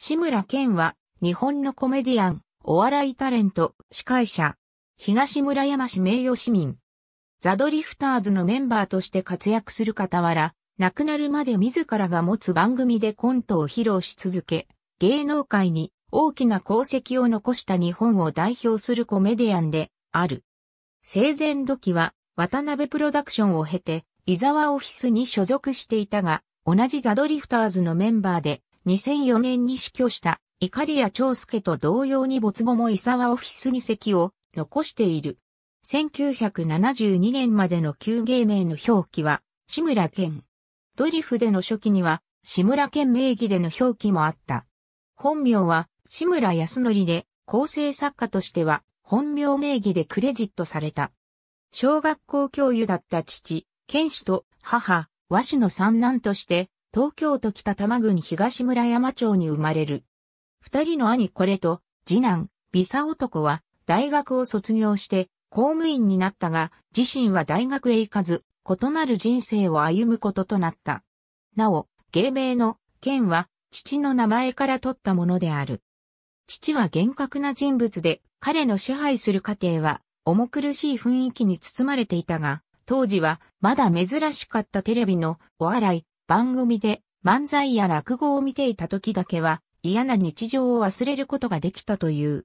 志村健は、日本のコメディアン、お笑いタレント、司会者、東村山市名誉市民。ザ・ドリフターズのメンバーとして活躍する傍ら、亡くなるまで自らが持つ番組でコントを披露し続け、芸能界に大きな功績を残した日本を代表するコメディアンである。生前時は渡辺プロダクションを経て、伊沢オフィスに所属していたが、同じザ・ドリフターズのメンバーで2004年に死去した怒りや長介と同様に没後も伊沢オフィスに席を残している。1972年までの旧芸名の表記は、志村健。ドリフでの初期には、志村健名義での表記もあった。本名は、志村康則で、構成作家としては、本名名義でクレジットされた。小学校教諭だった父、健氏と母、和氏の三男として、東京都北多摩郡東村山町に生まれる。二人の兄これと、次男、ビサ男は、大学を卒業して、公務員になったが、自身は大学へ行かず、異なる人生を歩むこととなった。なお、芸名の、剣は、父の名前から取ったものである。父は厳格な人物で、彼の支配する過程は、重苦しい雰囲気に包まれていたが、当時は、まだ珍しかったテレビの、お笑い、番組で漫才や落語を見ていた時だけは嫌な日常を忘れることができたという。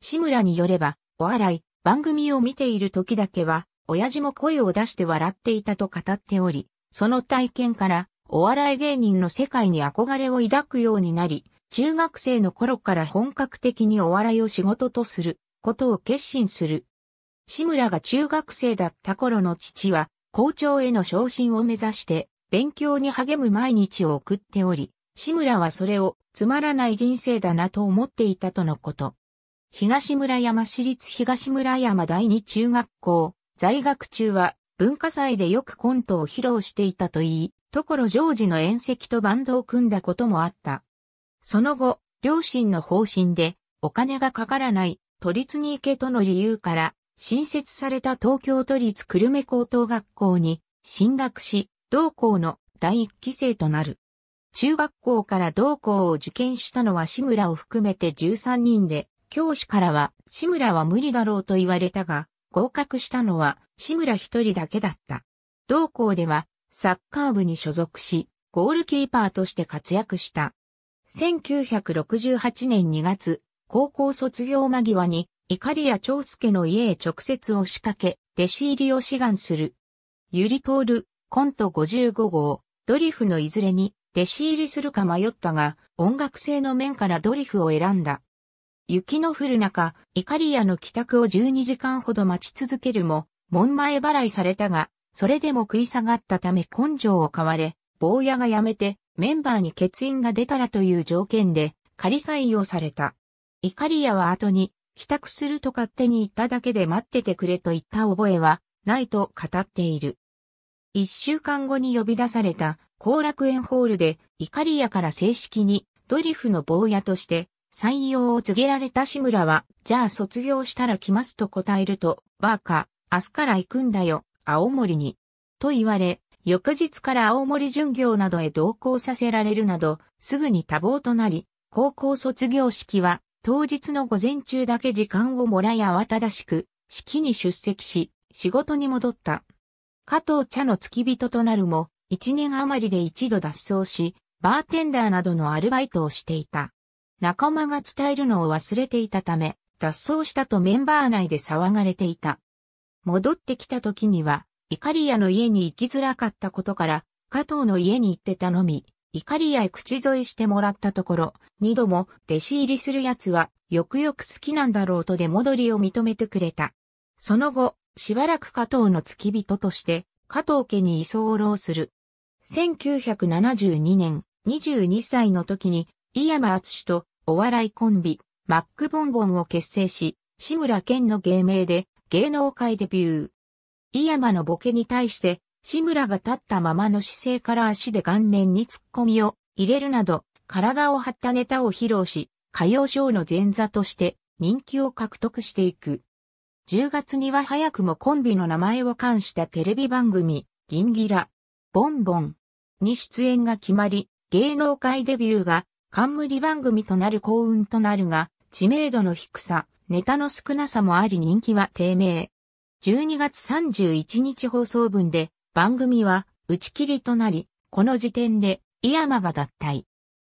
志村によれば、お笑い、番組を見ている時だけは、親父も声を出して笑っていたと語っており、その体験から、お笑い芸人の世界に憧れを抱くようになり、中学生の頃から本格的にお笑いを仕事とすることを決心する。志村が中学生だった頃の父は、校長への昇進を目指して、勉強に励む毎日を送っており、志村はそれをつまらない人生だなと思っていたとのこと。東村山市立東村山第二中学校、在学中は文化祭でよくコントを披露していたといい、所ジョージの宴席とバンドを組んだこともあった。その後、両親の方針でお金がかからない都立に行けとの理由から新設された東京都立久留米高等学校に進学し、同校の第一期生となる。中学校から同校を受験したのは志村を含めて13人で、教師からは志村は無理だろうと言われたが、合格したのは志村一人だけだった。同校ではサッカー部に所属し、ゴールキーパーとして活躍した。1968年2月、高校卒業間際に、怒りや長介の家へ直接押しかけ、弟子入りを志願する。ゆりとおる、コント55号、ドリフのいずれに弟子入りするか迷ったが、音楽性の面からドリフを選んだ。雪の降る中、イカリアの帰宅を12時間ほど待ち続けるも、門前払いされたが、それでも食い下がったため根性を買われ、坊やが辞めて、メンバーに欠員が出たらという条件で、仮採用された。イカリアは後に、帰宅すると勝手に言っただけで待っててくれと言った覚えは、ないと語っている。一週間後に呼び出された後楽園ホールでイカリアから正式にドリフの坊やとして採用を告げられた志村は、じゃあ卒業したら来ますと答えると、バーカ、明日から行くんだよ、青森に。と言われ、翌日から青森巡業などへ同行させられるなど、すぐに多忙となり、高校卒業式は、当日の午前中だけ時間をもらい慌ただしく、式に出席し、仕事に戻った。加藤茶の付き人となるも、一年余りで一度脱走し、バーテンダーなどのアルバイトをしていた。仲間が伝えるのを忘れていたため、脱走したとメンバー内で騒がれていた。戻ってきた時には、イカリアの家に行きづらかったことから、加藤の家に行って頼み、イカリアへ口添えしてもらったところ、二度も弟子入りする奴は、よくよく好きなんだろうと出戻りを認めてくれた。その後、しばらく加藤の付き人として加藤家に居候する。1972年、22歳の時に、井山厚とお笑いコンビ、マックボンボンを結成し、志村健の芸名で芸能界デビュー。井山のボケに対して、志村が立ったままの姿勢から足で顔面に突っ込みを入れるなど、体を張ったネタを披露し、歌謡ショーの前座として人気を獲得していく。10月には早くもコンビの名前を冠したテレビ番組、ギンギラ、ボンボンに出演が決まり、芸能界デビューが冠番組となる幸運となるが、知名度の低さ、ネタの少なさもあり人気は低迷。12月31日放送分で番組は打ち切りとなり、この時点で井山が脱退。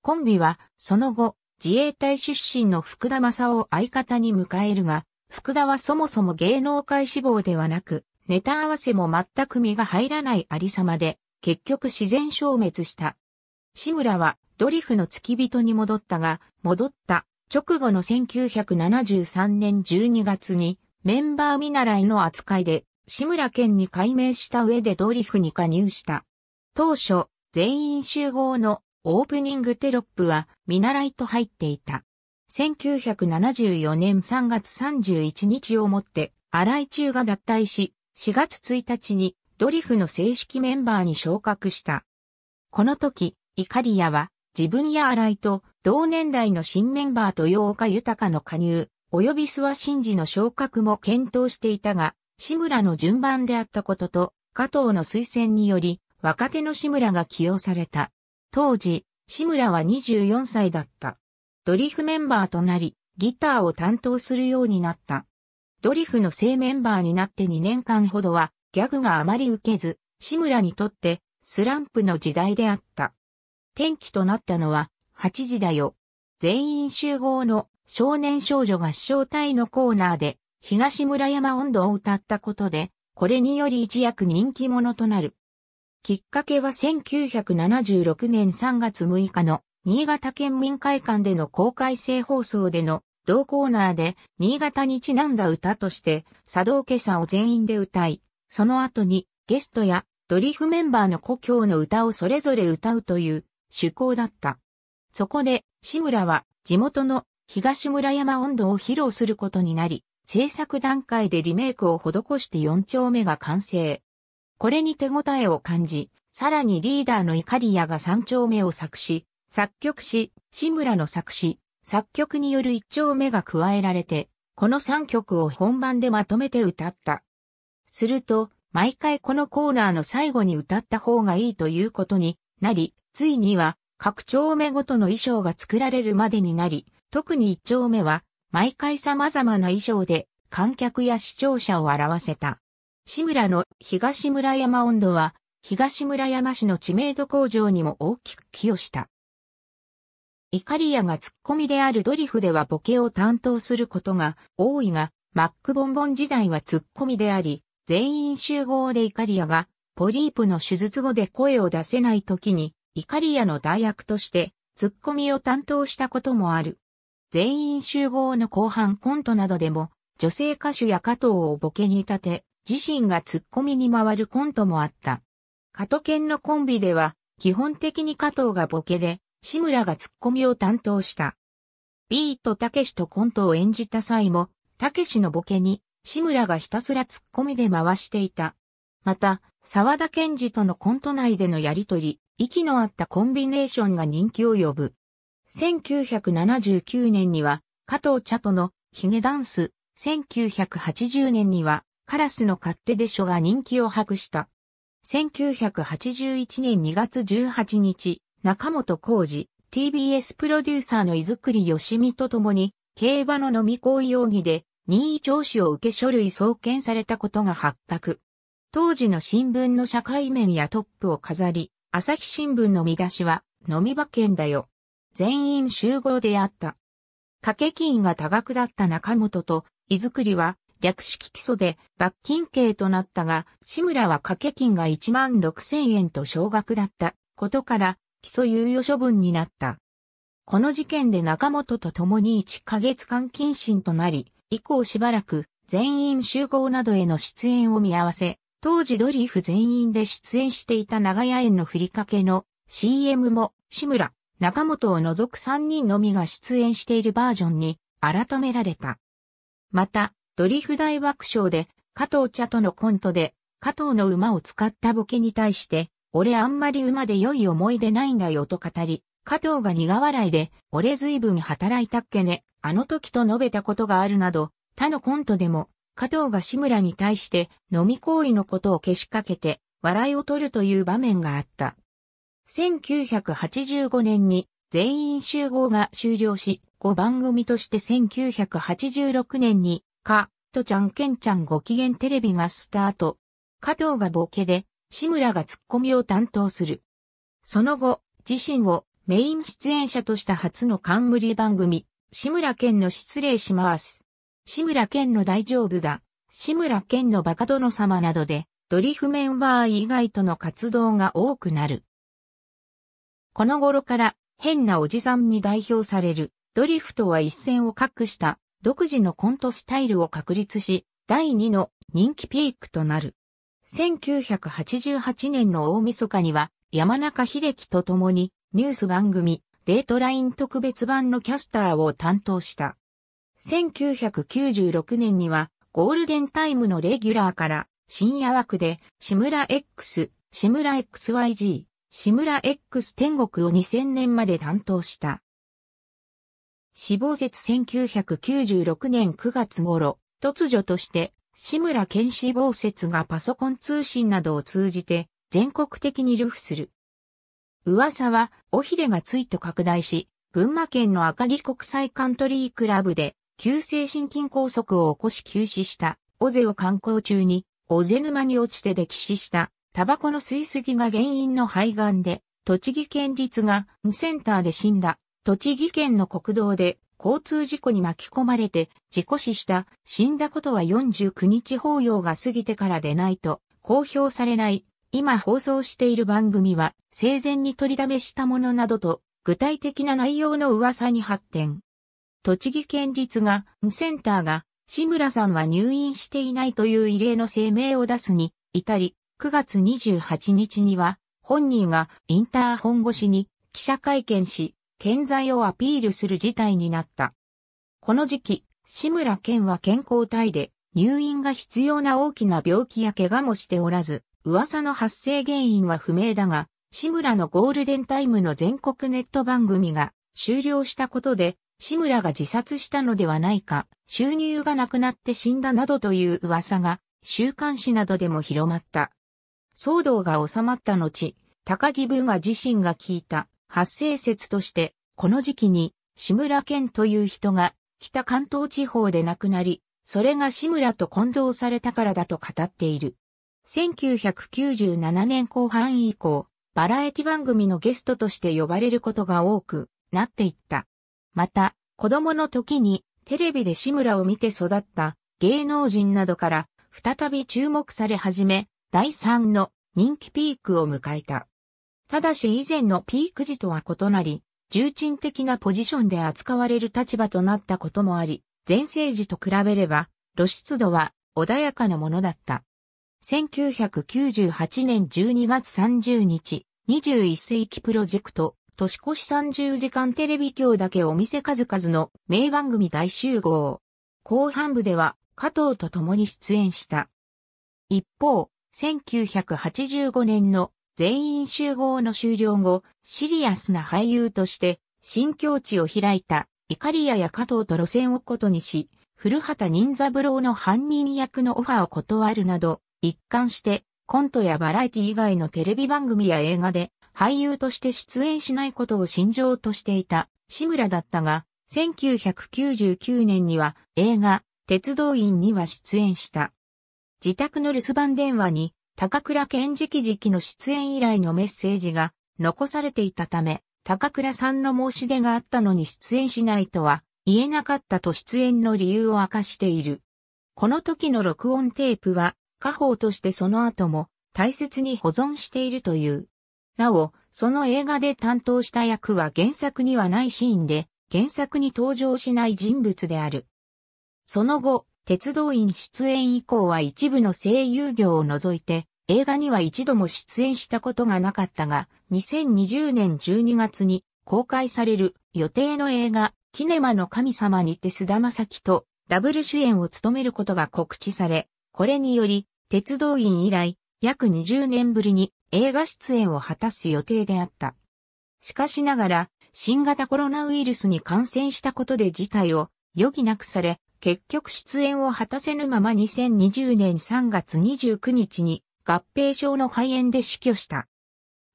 コンビはその後、自衛隊出身の福田正夫を相方に迎えるが、福田はそもそも芸能界志望ではなく、ネタ合わせも全く身が入らないありさまで、結局自然消滅した。志村はドリフの付き人に戻ったが、戻った直後の1973年12月にメンバー見習いの扱いで志村県に改名した上でドリフに加入した。当初、全員集合のオープニングテロップは見習いと入っていた。1974年3月31日をもって、新井中が脱退し、4月1日にドリフの正式メンバーに昇格した。この時、イカリアは自分や新井と同年代の新メンバーと洋岡豊の加入、及び諏訪真嗣の昇格も検討していたが、志村の順番であったことと、加藤の推薦により、若手の志村が起用された。当時、志村は24歳だった。ドリフメンバーとなり、ギターを担当するようになった。ドリフの正メンバーになって2年間ほどは、ギャグがあまり受けず、志村にとってスランプの時代であった。転機となったのは、8時だよ。全員集合の少年少女合唱隊のコーナーで、東村山温度を歌ったことで、これにより一躍人気者となる。きっかけは1976年3月6日の新潟県民会館での公開性放送での同コーナーで新潟にちなんだ歌として佐藤家さを全員で歌い、その後にゲストやドリフメンバーの故郷の歌をそれぞれ歌うという趣向だった。そこで志村は地元の東村山温度を披露することになり、制作段階でリメイクを施して4丁目が完成。これに手応えを感じ、さらにリーダーのイカリアが3丁目を作詞、作曲し、志村の作詞、作曲による一丁目が加えられて、この3曲を本番でまとめて歌った。すると、毎回このコーナーの最後に歌った方がいいということになり、ついには各丁目ごとの衣装が作られるまでになり、特に一丁目は毎回様々な衣装で観客や視聴者を表せた。志村の東村山温度は東村山市の知名度向上にも大きく寄与した。イカリアがツッコミであるドリフではボケを担当することが多いが、マックボンボン時代はツッコミであり、全員集合でイカリアが、ポリープの手術後で声を出せない時に、イカリアの代役として、ツッコミを担当したこともある。全員集合の後半コントなどでも、女性歌手や加藤をボケに立て、自身がツッコミに回るコントもあった。加藤犬のコンビでは、基本的に加藤がボケで、志村がツッコミを担当した。ビートたけしとコントを演じた際も、たけしのボケに、志村がひたすらツッコミで回していた。また、沢田健二とのコント内でのやりとり、息の合ったコンビネーションが人気を呼ぶ。1979年には、加藤茶とのヒゲダンス、1980年には、カラスの勝手でしょが人気を博した。1981年2月18日、中本浩二、TBS プロデューサーの伊作り吉美と共に、競馬の飲み行為容疑で、任意聴取を受け書類送検されたことが発覚。当時の新聞の社会面やトップを飾り、朝日新聞の見出しは、飲み馬券だよ。全員集合であった。掛け金が多額だった中本と、伊作りは、略式起訴で罰金刑となったが、志村は掛け金が1万6千円と少額だったことから、起訴猶予処分になった。この事件で中本と共に1ヶ月間謹慎となり、以降しばらく全員集合などへの出演を見合わせ、当時ドリフ全員で出演していた長屋園のふりかけの CM も志村、中本を除く3人のみが出演しているバージョンに改められた。また、ドリフ大爆笑で加藤茶とのコントで加藤の馬を使ったボケに対して俺あんまり馬で良い思い出ないんだよと語り、加藤が苦笑いで、俺随分働いたっけね、あの時と述べたことがあるなど、他のコントでも、加藤が志村に対して飲み行為のことをけしかけて、笑いを取るという場面があった。1985年に全員集合が終了し、5番組として1986年に、か、とちゃんけんちゃんご機嫌テレビがスタート。加藤がボケで、志村がツッコミを担当する。その後、自身をメイン出演者とした初の冠番組、志村けんの失礼します。志村けんの大丈夫だ。志村けんのバカ殿様などで、ドリフメンバー以外との活動が多くなる。この頃から変なおじさんに代表されるドリフとは一線を画した独自のコントスタイルを確立し、第2の人気ピークとなる。1988年の大晦日には、山中秀樹と共に、ニュース番組、デートライン特別版のキャスターを担当した。1996年には、ゴールデンタイムのレギュラーから、深夜枠で、志村 X、志村 XYG、志村 X 天国を2000年まで担当した。死亡説1996年9月頃、突如として志村健志防説がパソコン通信などを通じて全国的に流布する。噂は、尾ひれがついと拡大し、群馬県の赤城国際カントリークラブで、急性心筋梗塞を起こし急死した、尾瀬を観光中に、尾瀬沼に落ちて溺死した、タバコの吸いすぎが原因の肺がんで、栃木県立が、センターで死んだ、栃木県の国道で交通事故に巻き込まれて事故死した死んだことは49日法要が過ぎてからでないと公表されない今放送している番組は生前に取り溜めしたものなどと具体的な内容の噂に発展。栃木県立が、センターが、志村さんは入院していないという異例の声明を出すに、至り、9月28日には、本人がインターホン越しに記者会見し、健在をアピールする事態になった。この時期、志村健は健康体で、入院が必要な大きな病気や怪我もしておらず、噂の発生原因は不明だが、志村のゴールデンタイムの全国ネット番組が終了したことで、志村が自殺したのではないか、収入がなくなって死んだなどという噂が、週刊誌などでも広まった。騒動が収まった後、高木部が自身が聞いた発生説として、この時期に志村健という人が北関東地方で亡くなり、それが志村と混同されたからだと語っている。1997年後半以降、バラエティ番組のゲストとして呼ばれることが多くなっていった。また、子供の時にテレビで志村を見て育った芸能人などから再び注目され始め、第3の人気ピークを迎えた。ただし以前のピーク時とは異なり、重鎮的なポジションで扱われる立場となったこともあり、前世時と比べれば露出度は穏やかなものだった。1998年12月30日、21世紀プロジェクト、年越し30時間テレビ今日だけお店数々の名番組大集合。後半部では加藤と共に出演した。一方、1985年の全員集合の終了後、シリアスな俳優として、新境地を開いた、イカリアや加藤と路線をことにし、古畑任三郎の犯人役のオファーを断るなど、一貫して、コントやバラエティ以外のテレビ番組や映画で、俳優として出演しないことを信条としていた、志村だったが、1999年には映画、鉄道員には出演した。自宅の留守番電話に高倉健直々の出演以来のメッセージが残されていたため、高倉さんの申し出があったのに出演しないとは言えなかったと出演の理由を明かしている。この時の録音テープは、家宝としてその後も大切に保存しているという。なお、その映画で担当した役は原作にはないシーンで、原作に登場しない人物である。その後、鉄道員出演以降は一部の声優業を除いて、映画には一度も出演したことがなかったが、2020年12月に公開される予定の映画、キネマの神様にて菅田正樹とダブル主演を務めることが告知され、これにより、鉄道員以来、約20年ぶりに映画出演を果たす予定であった。しかしながら、新型コロナウイルスに感染したことで事態を余儀なくされ、結局出演を果たせぬまま2020年3月29日に合併症の肺炎で死去した。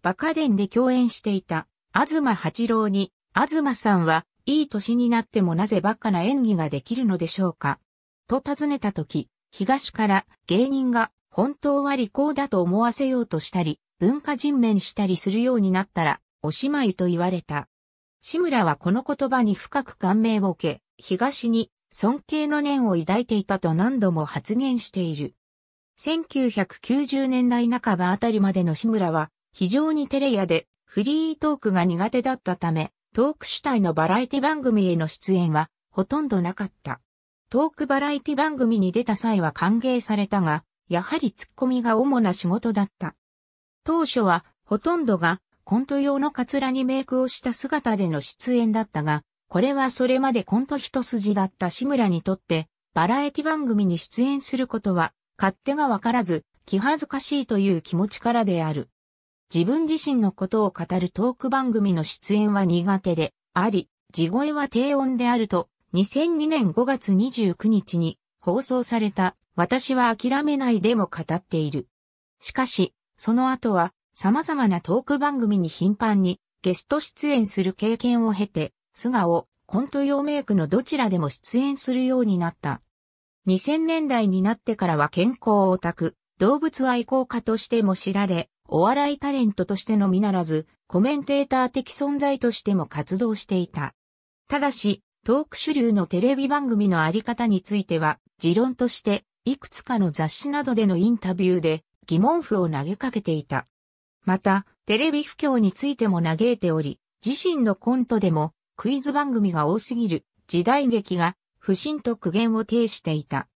バカデンで共演していた、東八郎に、東さんは、いい年になってもなぜバカな演技ができるのでしょうか。と尋ねたとき、東から芸人が本当は利口だと思わせようとしたり、文化人面したりするようになったら、おしまいと言われた。志村はこの言葉に深く感銘を受け、東に尊敬の念を抱いていたと何度も発言している。1990年代半ばあたりまでの志村は、非常にテレ屋でフリートークが苦手だったため、トーク主体のバラエティ番組への出演はほとんどなかった。トークバラエティ番組に出た際は歓迎されたが、やはりツッコミが主な仕事だった。当初はほとんどがコント用のカツラにメイクをした姿での出演だったが、これはそれまでコント一筋だった志村にとって、バラエティ番組に出演することは、勝手がわからず、気恥ずかしいという気持ちからである。自分自身のことを語るトーク番組の出演は苦手で、あり、地声は低音であると、2002年5月29日に放送された、私は諦めないでも語っている。しかし、その後は、様々なトーク番組に頻繁にゲスト出演する経験を経て、素顔、コント用メイクのどちらでも出演するようになった。2000年代になってからは健康オタク、動物愛好家としても知られ、お笑いタレントとしてのみならず、コメンテーター的存在としても活動していた。ただし、トーク主流のテレビ番組のあり方については、持論として、いくつかの雑誌などでのインタビューで疑問符を投げかけていた。また、テレビ不況についても嘆いており、自身のコントでもクイズ番組が多すぎる時代劇が不審と苦言を呈していた。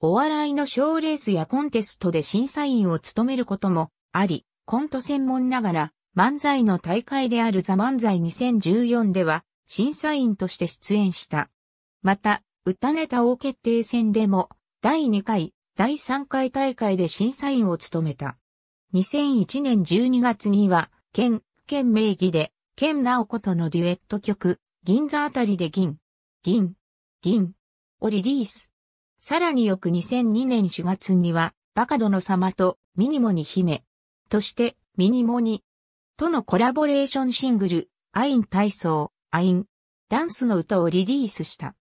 お笑いの賞ーレースやコンテストで審査員を務めることもあり、コント専門ながら漫才の大会であるザ・漫才2014では審査員として出演した。また、歌ネタ王決定戦でも第2回、第3回大会で審査員を務めた。2001年12月には、県、県名義でケンナオコとのデュエット曲、銀座あたりで銀、銀、銀をリリース。さらに翌2002年4月には、バカ殿様とミニモニ姫としてミニモニとのコラボレーションシングル、アイン体操、アイン、ダンスの歌をリリースした。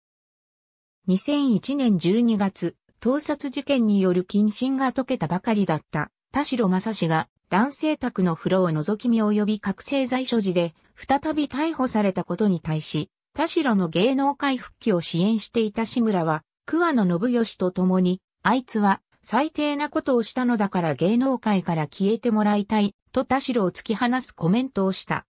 2001年12月、盗撮事件による謹慎が解けたばかりだった、田代正史が男性宅の風呂を覗き見及び覚醒剤所持で、再び逮捕されたことに対し、田代の芸能界復帰を支援していた志村は、桑野信義と共に、あいつは最低なことをしたのだから芸能界から消えてもらいたい、と田代を突き放すコメントをした。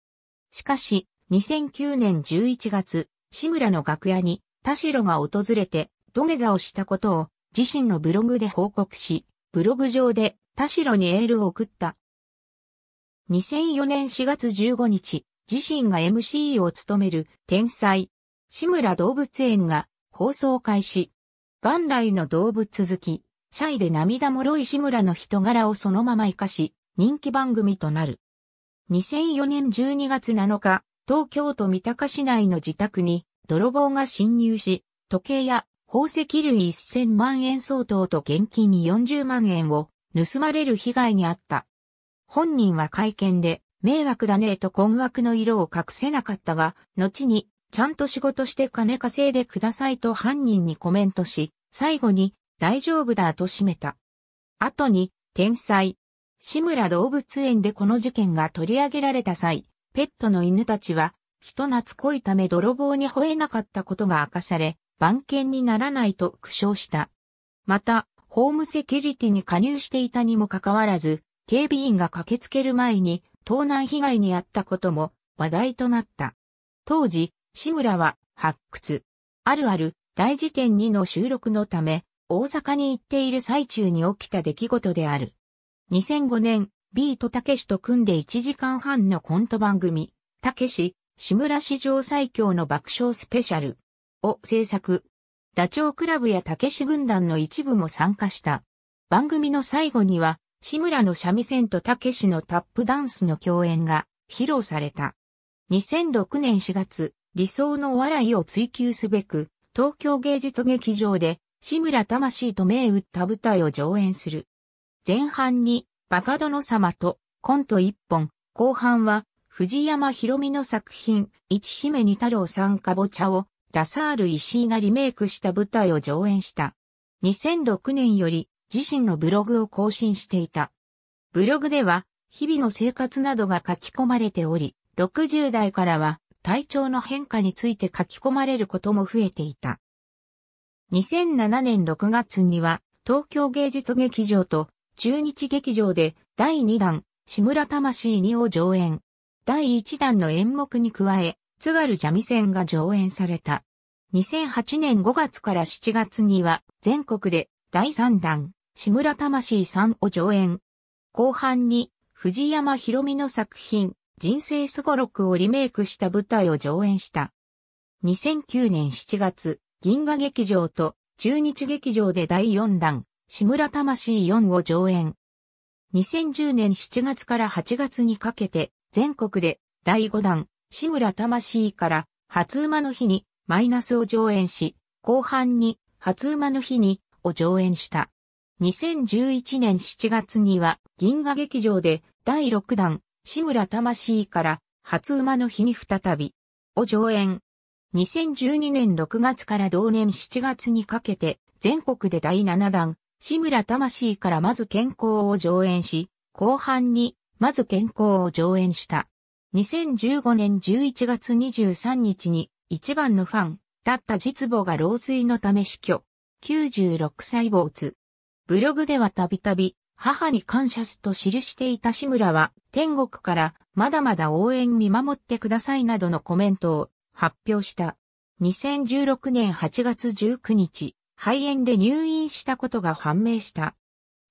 しかし、2009年11月、志村の楽屋に田代が訪れて土下座をしたことを自身のブログで報告し、ブログ上で田代にエールを送った2004年4月15日、自身が MC を務める天才、志村動物園が放送開始。元来の動物好き、シャイで涙もろい志村の人柄をそのまま活かし、人気番組となる。2004年12月7日、東京都三鷹市内の自宅に泥棒が侵入し、時計や宝石類1000万円相当と現金40万円を盗まれる被害に遭った。本人は会見で、迷惑だねえと困惑の色を隠せなかったが、後に、ちゃんと仕事して金稼いでくださいと犯人にコメントし、最後に、大丈夫だと締めた。後に、天才。志村動物園でこの事件が取り上げられた際、ペットの犬たちは、人懐こいため泥棒に吠えなかったことが明かされ、番犬にならないと苦笑した。また、ホームセキュリティに加入していたにもかかわらず、警備員が駆けつける前に盗難被害に遭ったことも話題となった。当時、志村は発掘、あるある大辞典2の収録のため、大阪に行っている最中に起きた出来事である。2005年、ビートたけしと組んで1時間半のコント番組、たけし、志村史上最強の爆笑スペシャルを制作。ダチョウクラブやたけし軍団の一部も参加した。番組の最後には、志村の三味線とたけしのタップダンスの共演が披露された。2006年4月、理想のお笑いを追求すべく、東京芸術劇場で志村魂と銘打った舞台を上演する。前半にバカ殿様とコント一本、後半は藤山博美の作品、一姫二太郎さんかぼちゃをラサール石井がリメイクした舞台を上演した。2006年より自身のブログを更新していた。ブログでは、日々の生活などが書き込まれており、60代からは体調の変化について書き込まれることも増えていた。2007年6月には、東京芸術劇場と中日劇場で第2弾、志村魂2を上演。第1弾の演目に加え、津軽三味線が上演された。2008年5月から7月には全国で第3弾、志村魂さんを上演。後半に、藤山博美の作品、人生すごろくをリメイクした舞台を上演した。2009年7月、銀河劇場と中日劇場で第4弾、志村魂4を上演。2010年7月から8月にかけて、全国で第5弾、志村魂から初馬の日にマイナスを上演し、後半に初馬の日にを上演した。2011年7月には銀河劇場で第6弾、志村魂から初馬の日に再びを上演。2012年6月から同年7月にかけて全国で第7弾、志村魂からまず健康を上演し、後半にまず健康を上演した。2015年11月23日に一番のファンだった実母が老衰のため死去。96歳没。ブログではたびたび母に感謝すと記していた志村は天国からまだまだ応援見守ってくださいなどのコメントを発表した。2016年8月19日、肺炎で入院したことが判明した。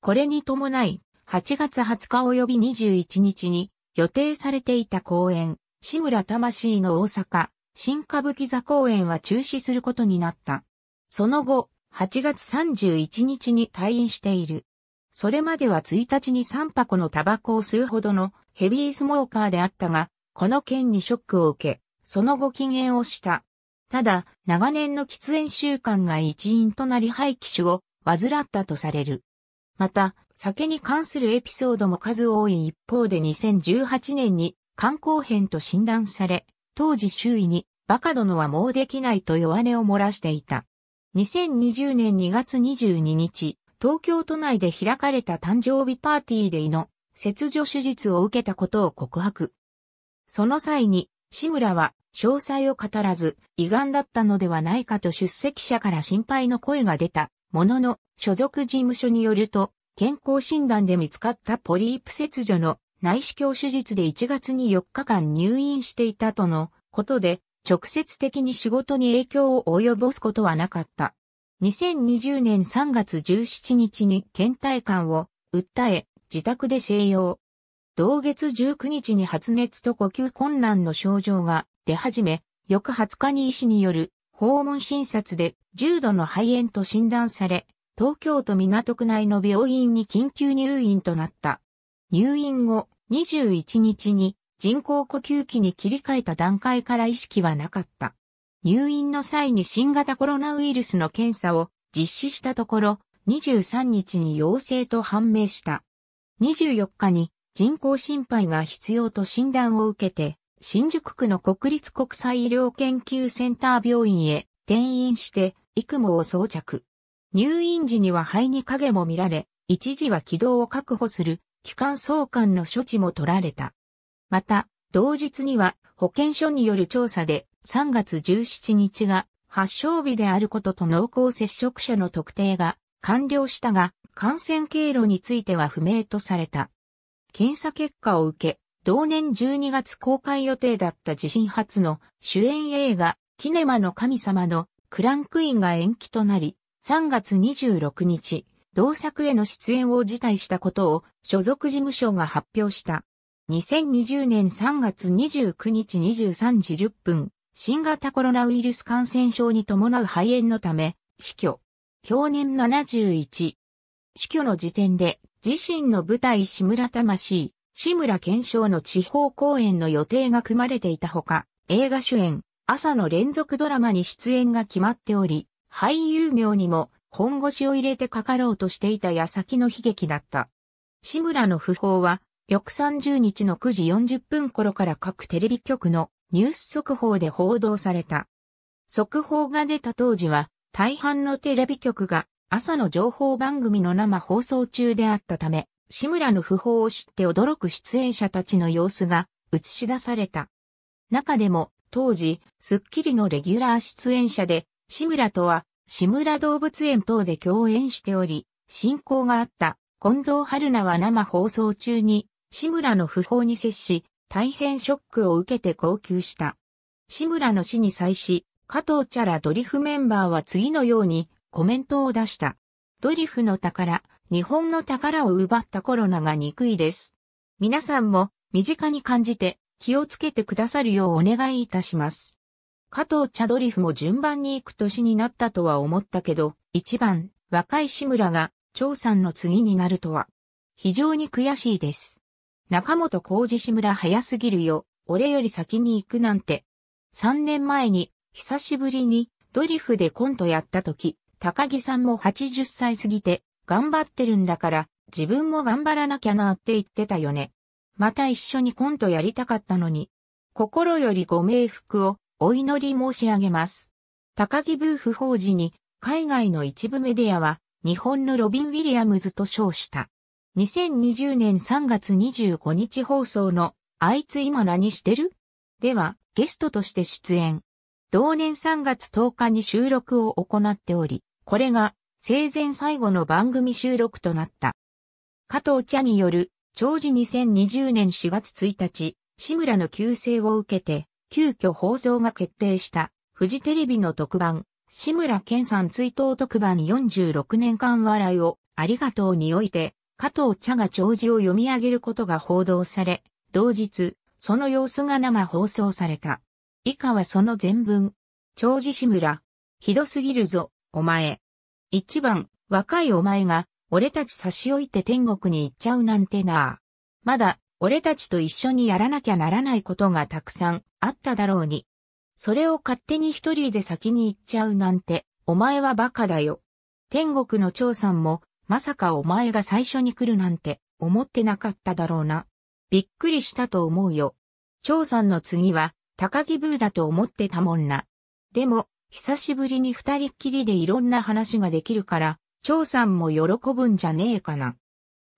これに伴い、8月20日及び21日に予定されていた公演、志村魂の大阪、新歌舞伎座公演は中止することになった。その後、8月31日に退院している。それまでは1日に3箱のタバコを吸うほどのヘビースモーカーであったが、この件にショックを受け、その後禁煙をした。ただ、長年の喫煙習慣が一因となり廃棄種を患ったとされる。また、酒に関するエピソードも数多い一方で2018年に肝硬変と診断され、当時周囲にバカ殿はもうできないと弱音を漏らしていた。2020年2月22日、東京都内で開かれた誕生日パーティーで胃の切除手術を受けたことを告白。その際に、志村は詳細を語らず、胃がんだったのではないかと出席者から心配の声が出た。ものの、所属事務所によると、健康診断で見つかったポリープ切除の内視鏡手術で1月に4日間入院していたとのことで、直接的に仕事に影響を及ぼすことはなかった。2020年3月17日に倦怠感を訴え、自宅で静養。同月19日に発熱と呼吸困難の症状が出始め、翌20日に医師による訪問診察で重度の肺炎と診断され、東京都港区内の病院に緊急入院となった。入院後、21日に人工呼吸器に切り替えた段階から意識はなかった。入院の際に新型コロナウイルスの検査を実施したところ、23日に陽性と判明した。24日に人工心肺が必要と診断を受けて、新宿区の国立国際医療研究センター病院へ転院して、イクモを装着。入院時には肺に影も見られ、一時は気道を確保する、気管相関の処置も取られた。また、同日には保健所による調査で3月17日が発症日であることと濃厚接触者の特定が完了したが、感染経路については不明とされた。検査結果を受け、同年12月公開予定だった地震初の主演映画、キネマの神様のクランクインが延期となり、3月26日、同作への出演を辞退したことを所属事務所が発表した。2020年3月29日23時10分、新型コロナウイルス感染症に伴う肺炎のため、死去。去年71。死去の時点で、自身の舞台志村魂、志村健章の地方公演の予定が組まれていたほか、映画主演、朝の連続ドラマに出演が決まっており、俳優業にも本腰を入れてかかろうとしていた矢先の悲劇だった。志村の訃報は翌30日の9時40分頃から各テレビ局のニュース速報で報道された。速報が出た当時は、大半のテレビ局が朝の情報番組の生放送中であったため、志村の訃報を知って驚く出演者たちの様子が映し出された。中でも、当時、スッキリのレギュラー出演者で、志村とは、志村動物園等で共演しており、進行があった、近藤春菜は生放送中に、志村の訃報に接し、大変ショックを受けて号泣した。志村の死に際し、加藤茶らドリフメンバーは次のようにコメントを出した。ドリフの宝、日本の宝を奪ったコロナが憎いです。皆さんも身近に感じて気をつけてくださるようお願いいたします。加藤茶ドリフも順番に行く年になったとは思ったけど、一番若い志村が蝶さんの次になるとは非常に悔しいです。中本浩二志村早すぎるよ、俺より先に行くなんて。3年前に、久しぶりに、ドリフでコントやった時、高木さんも80歳過ぎて、頑張ってるんだから、自分も頑張らなきゃなって言ってたよね。また一緒にコントやりたかったのに。心よりご冥福をお祈り申し上げます。高木ブーフ法事に海外の一部メディアは日本のロビン・ウィリアムズと称した。2020年3月25日放送のあいつ今何してるではゲストとして出演。同年3月10日に収録を行っており、これが生前最後の番組収録となった。加藤茶による、長寿2020年4月1日、志村の旧姓を受けて、急遽放送が決定した、フジテレビの特番、志村健さん追悼特番46年間笑いをありがとうにおいて、加藤茶が弔辞を読み上げることが報道され、同日、その様子が生放送された。以下はその全文。長寿志村。ひどすぎるぞ、お前。一番、若いお前が、俺たち差し置いて天国に行っちゃうなんてなまだ、俺たちと一緒にやらなきゃならないことがたくさんあっただろうに。それを勝手に一人で先に行っちゃうなんて、お前は馬鹿だよ。天国の長さんも、まさかお前が最初に来るなんて思ってなかっただろうな。びっくりしたと思うよ。長さんの次は高木ブーだと思ってたもんな。でも、久しぶりに二人っきりでいろんな話ができるから、長さんも喜ぶんじゃねえかな。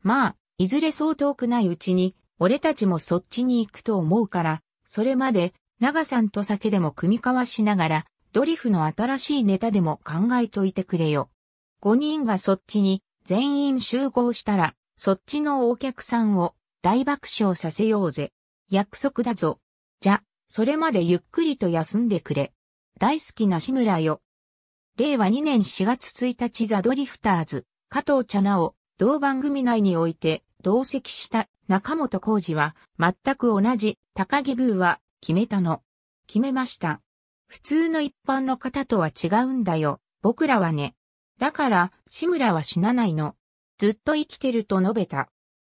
まあ、いずれそう遠くないうちに、俺たちもそっちに行くと思うから、それまで、長さんと酒でも組み交わしながら、ドリフの新しいネタでも考えといてくれよ。5人がそっちに全員集合したら、そっちのお客さんを大爆笑させようぜ。約束だぞ。じゃ、それまでゆっくりと休んでくれ。大好きな志村よ。令和2年4月1日ザ・ドリフターズ、加藤茶奈を同番組内において同席した中本浩二は全く同じ高木ブーは決めたの。決めました。普通の一般の方とは違うんだよ。僕らはね。だから、志村は死なないの。ずっと生きてると述べた。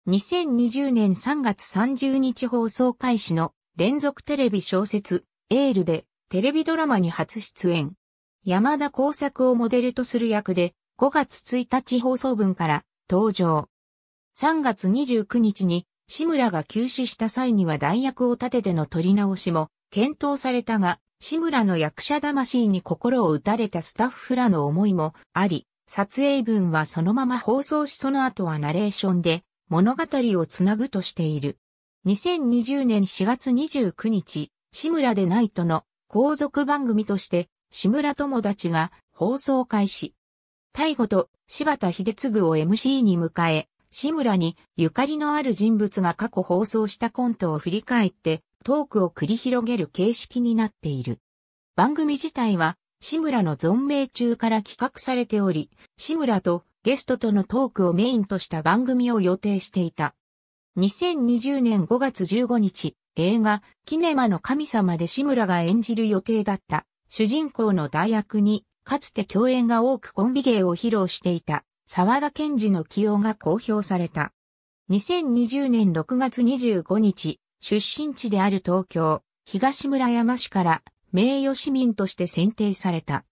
2020年3月30日放送開始の連続テレビ小説、エールでテレビドラマに初出演。山田耕作をモデルとする役で5月1日放送分から登場。3月29日に志村が急死した際には代役を立てての取り直しも検討されたが志村の役者魂に心を打たれたスタッフらの思いもあり、撮影文はそのまま放送しその後はナレーションで物語をつなぐとしている。2020年4月29日、志村でナイトの後続番組として志村友達が放送開始。大吾と柴田秀次を MC に迎え、志村にゆかりのある人物が過去放送したコントを振り返ってトークを繰り広げる形式になっている。番組自体は、志村の存命中から企画されており、志村とゲストとのトークをメインとした番組を予定していた。2020年5月15日、映画、キネマの神様で志村が演じる予定だった主人公の代役に、かつて共演が多くコンビ芸を披露していた沢田賢治の起用が公表された。2020年6月25日、出身地である東京、東村山市から名誉市民として選定された。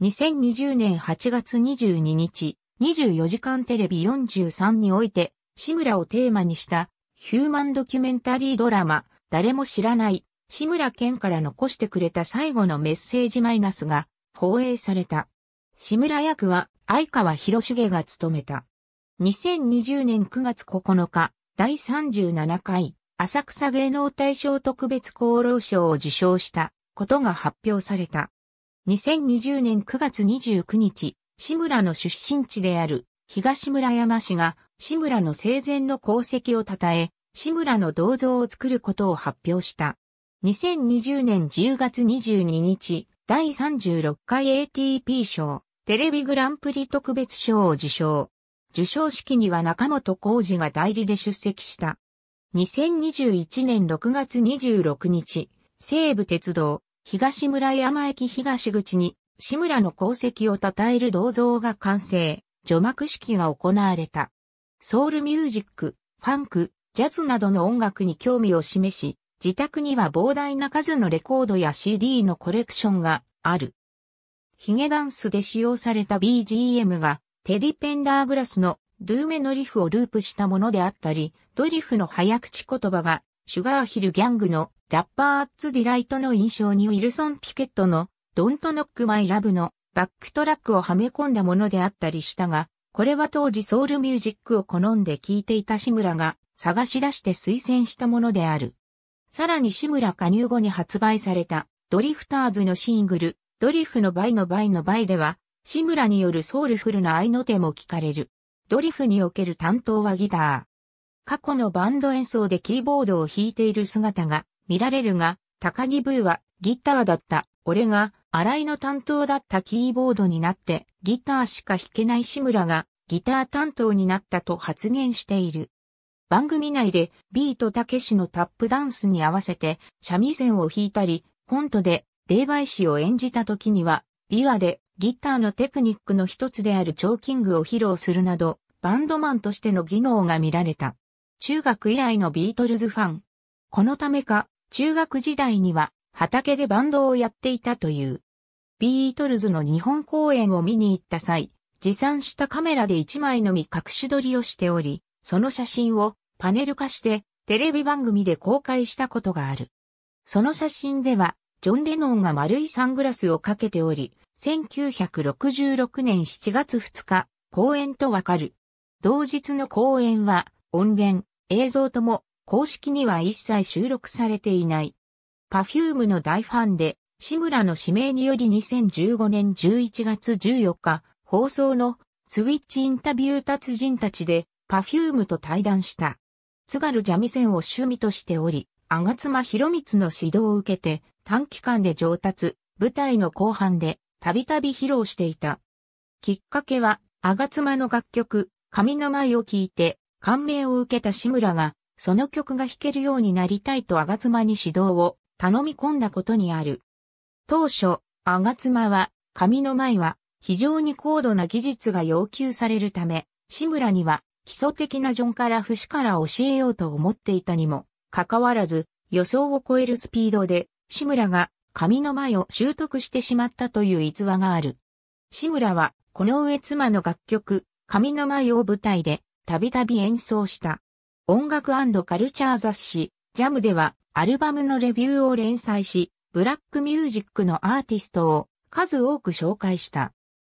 2020年8月22日、24時間テレビ43において、志村をテーマにしたヒューマンドキュメンタリードラマ、誰も知らない志村健から残してくれた最後のメッセージマイナスが放映された。志村役は相川博重が務めた。2020年9月9日、第37回浅草芸能大賞特別功労賞を受賞したことが発表された。2020年9月29日、志村の出身地である東村山市が志村の生前の功績を称え、志村の銅像を作ることを発表した。2020年10月22日、第36回 ATP 賞、テレビグランプリ特別賞を受賞。受賞式には中本浩二が代理で出席した。2021年6月26日、西武鉄道、東村山駅東口に、志村の功績を称える銅像が完成、除幕式が行われた。ソウルミュージック、ファンク、ジャズなどの音楽に興味を示し、自宅には膨大な数のレコードや CD のコレクションがある。ヒゲダンスで使用された BGM がテディ・ペンダーグラスのドゥーメのリフをループしたものであったり、ドリフの早口言葉が、シュガーヒルギャングのラッパーアッツディライトの印象にウィルソン・ピケットのドントノックマイラブのバックトラックをはめ込んだものであったりしたが、これは当時ソウルミュージックを好んで聴いていた志村が探し出して推薦したものである。さらに志村加入後に発売されたドリフターズのシングル、ドリフの倍の倍の倍では、志村によるソウルフルな愛の手も聞かれる。ドリフにおける担当はギター。過去のバンド演奏でキーボードを弾いている姿が見られるが、高木ブーはギターだった。俺が新井の担当だったキーボードになってギターしか弾けない志村がギター担当になったと発言している。番組内でビートたけしのタップダンスに合わせて三味線を弾いたり、コントで霊媒師を演じた時には、琵琶でギターのテクニックの一つであるチョーキングを披露するなど、バンドマンとしての技能が見られた。中学以来のビートルズファン。このためか、中学時代には畑でバンドをやっていたという。ビートルズの日本公演を見に行った際、持参したカメラで一枚のみ隠し撮りをしており、その写真をパネル化してテレビ番組で公開したことがある。その写真では、ジョン・レノンが丸いサングラスをかけており、1966年7月2日、公演とわかる。同日の公演は、音源、映像とも、公式には一切収録されていない。パフュームの大ファンで、志村の指名により2015年11月14日、放送のスウィッチインタビュー達人たちで、パフュームと対談した。津軽三味線を趣味としており、あがつまひろの指導を受けて、短期間で上達、舞台の後半で、たびたび披露していた。きっかけは、あがつまの楽曲、神の舞を聴いて、感銘を受けた志村が、その曲が弾けるようになりたいとあがつまに指導を頼み込んだことにある。当初、あがつまは、神の舞は、非常に高度な技術が要求されるため、志村には、基礎的なンから節から教えようと思っていたにも、かかわらず、予想を超えるスピードで、志村が神の前を習得してしまったという逸話がある。志村は、この上妻の楽曲、神の舞を舞台で、たびたび演奏した。音楽カルチャー雑誌、ジャムでは、アルバムのレビューを連載し、ブラックミュージックのアーティストを数多く紹介した。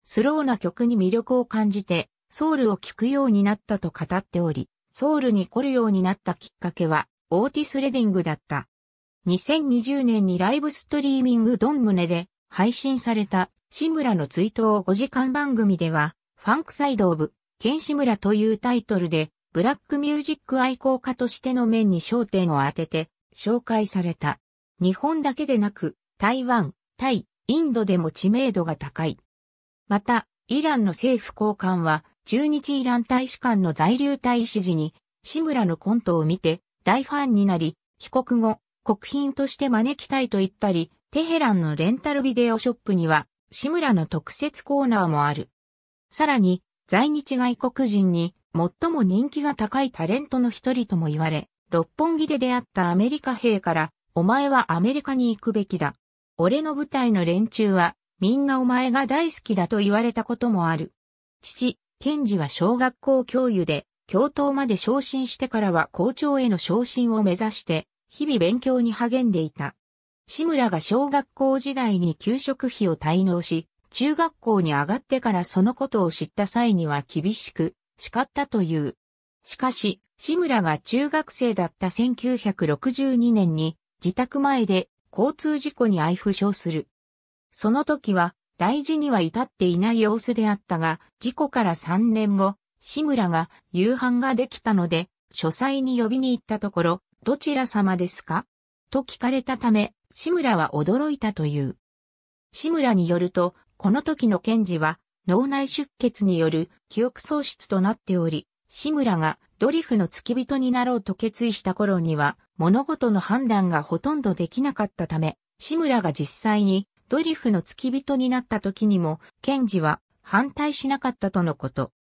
スローな曲に魅力を感じて、ソウルを聴くようになったと語っており、ソウルに来るようになったきっかけは、オーティス・レディングだった。2020年にライブストリーミングドンムネで配信された志村の追悼5時間番組では、ファンクサイドオブ、ケンシムラというタイトルで、ブラックミュージック愛好家としての面に焦点を当てて紹介された。日本だけでなく、台湾、タイ、インドでも知名度が高い。また、イランの政府高官は、中日イラン大使館の在留大使時に、志村のコントを見て、大ファンになり、帰国後、国賓として招きたいと言ったり、テヘランのレンタルビデオショップには、志村の特設コーナーもある。さらに、在日外国人に最も人気が高いタレントの一人とも言われ、六本木で出会ったアメリカ兵から、お前はアメリカに行くべきだ。俺の舞台の連中は、みんなお前が大好きだと言われたこともある。父、ケンジは小学校教諭で、教頭まで昇進してからは校長への昇進を目指して、日々勉強に励んでいた。志村が小学校時代に給食費を滞納し、中学校に上がってからそのことを知った際には厳しく叱ったという。しかし、志村が中学生だった1962年に自宅前で交通事故に相負傷する。その時は大事には至っていない様子であったが、事故から3年後、志村が夕飯ができたので、書斎に呼びに行ったところ、どちら様ですかと聞かれたため、志村は驚いたという。志村によると、この時の検事は、脳内出血による記憶喪失となっており、志村がドリフの付き人になろうと決意した頃には、物事の判断がほとんどできなかったため、志村が実際にドリフの付き人になった時にも、検事は反対しなかったとのこと。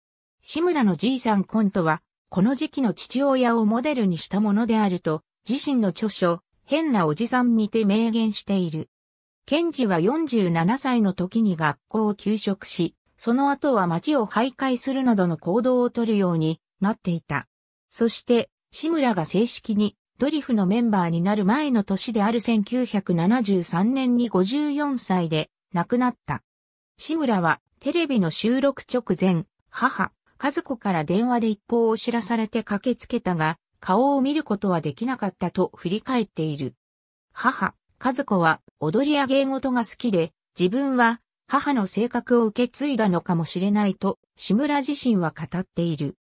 志村のじいさんコントはこの時期の父親をモデルにしたものであると、自身の著書、変なおじさんにて明言している。ケンジは47歳の時に学校を休職し、その後は街を徘徊するなどの行動をとるようになっていた。そして、志村が正式にドリフのメンバーになる前の年である1973年に54歳で亡くなった。志村はテレビの収録直前、母、和子から電話で一報を知らされて駆けつけたが、顔を見ることはできなかったと振り返っている。母、和子は踊りや芸事が好きで、自分は母の性格を受け継いだのかもしれないと、志村自身は語っている。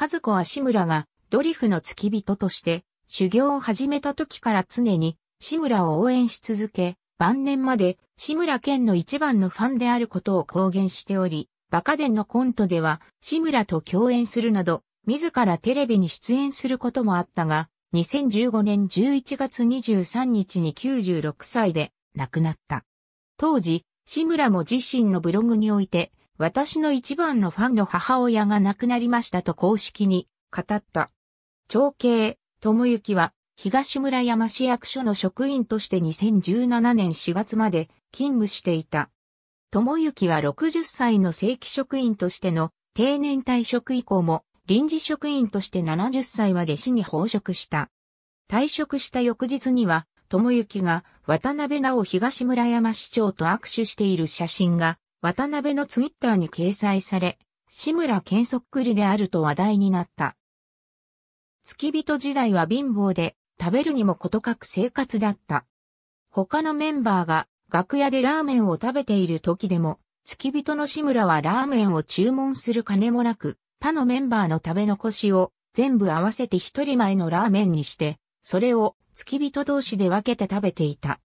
和子は志村がドリフの付き人として、修行を始めた時から常に志村を応援し続け、晩年まで志村県の一番のファンであることを公言しており、バカデンのコントでは、志村と共演するなど、自らテレビに出演することもあったが、2015年11月23日に96歳で亡くなった。当時、志村も自身のブログにおいて、私の一番のファンの母親が亡くなりましたと公式に語った。長兄、智之は、東村山市役所の職員として2017年4月まで勤務していた。智之は60歳の正規職員としての定年退職以降も臨時職員として70歳は弟子に奉職した。退職した翌日には、友之が渡辺直東村山市長と握手している写真が渡辺のツイッターに掲載され、志村健そっくりであると話題になった。付き人時代は貧乏で、食べるにもことかく生活だった。他のメンバーが楽屋でラーメンを食べている時でも、付き人の志村はラーメンを注文する金もなく、他のメンバーの食べ残しを全部合わせて一人前のラーメンにして、それを付き人同士で分けて食べていた。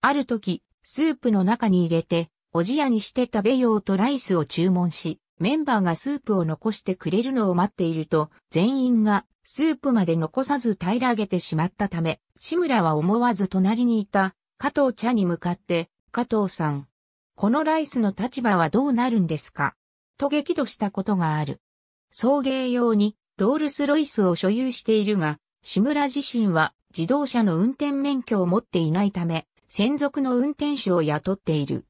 ある時、スープの中に入れて、おじやにして食べようとライスを注文し、メンバーがスープを残してくれるのを待っていると、全員がスープまで残さず平らげてしまったため、志村は思わず隣にいた加藤茶に向かって、加藤さん。このライスの立場はどうなるんですかと激怒したことがある。送迎用にロールスロイスを所有しているが、志村自身は自動車の運転免許を持っていないため、専属の運転手を雇っている。